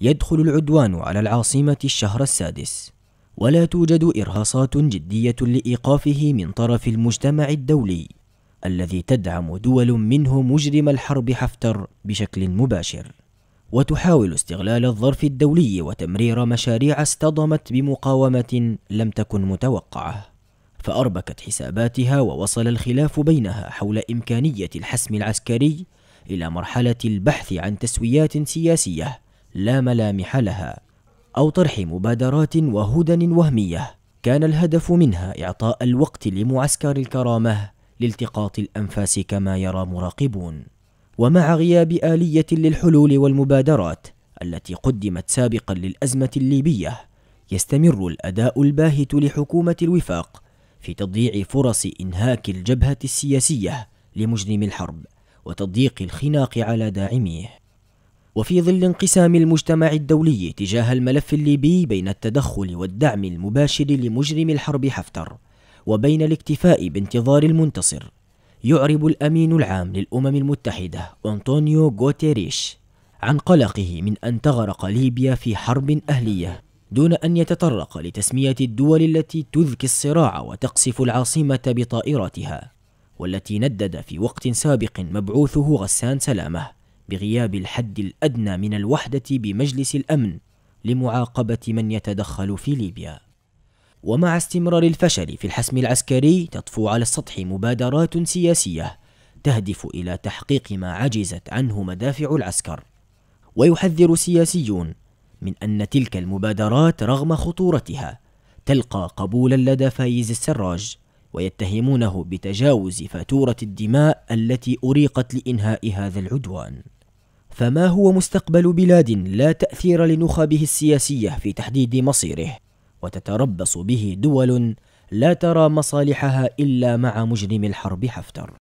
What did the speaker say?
يدخل العدوان على العاصمة الشهر السادس ولا توجد إرهاصات جدية لإيقافه من طرف المجتمع الدولي الذي تدعم دول منه مجرم الحرب حفتر بشكل مباشر وتحاول استغلال الظرف الدولي وتمرير مشاريع اصطدمت بمقاومة لم تكن متوقعة فأربكت حساباتها ووصل الخلاف بينها حول إمكانية الحسم العسكري إلى مرحلة البحث عن تسويات سياسية لا ملامح لها او طرح مبادرات وهدن وهميه كان الهدف منها اعطاء الوقت لمعسكر الكرامه لالتقاط الانفاس كما يرى مراقبون ومع غياب اليه للحلول والمبادرات التي قدمت سابقا للازمه الليبيه يستمر الاداء الباهت لحكومه الوفاق في تضييع فرص انهاك الجبهه السياسيه لمجرم الحرب وتضييق الخناق على داعميه وفي ظل انقسام المجتمع الدولي تجاه الملف الليبي بين التدخل والدعم المباشر لمجرم الحرب حفتر وبين الاكتفاء بانتظار المنتصر يعرب الامين العام للامم المتحده انطونيو غوتيريش عن قلقه من ان تغرق ليبيا في حرب اهليه دون ان يتطرق لتسميه الدول التي تذكي الصراع وتقصف العاصمه بطائراتها والتي ندد في وقت سابق مبعوثه غسان سلامه بغياب الحد الادنى من الوحده بمجلس الامن لمعاقبه من يتدخل في ليبيا ومع استمرار الفشل في الحسم العسكري تطفو على السطح مبادرات سياسيه تهدف الى تحقيق ما عجزت عنه مدافع العسكر ويحذر سياسيون من ان تلك المبادرات رغم خطورتها تلقى قبولا لدى فايز السراج ويتهمونه بتجاوز فاتوره الدماء التي اريقت لانهاء هذا العدوان فما هو مستقبل بلاد لا تأثير لنخبه السياسية في تحديد مصيره وتتربص به دول لا ترى مصالحها إلا مع مجرم الحرب حفتر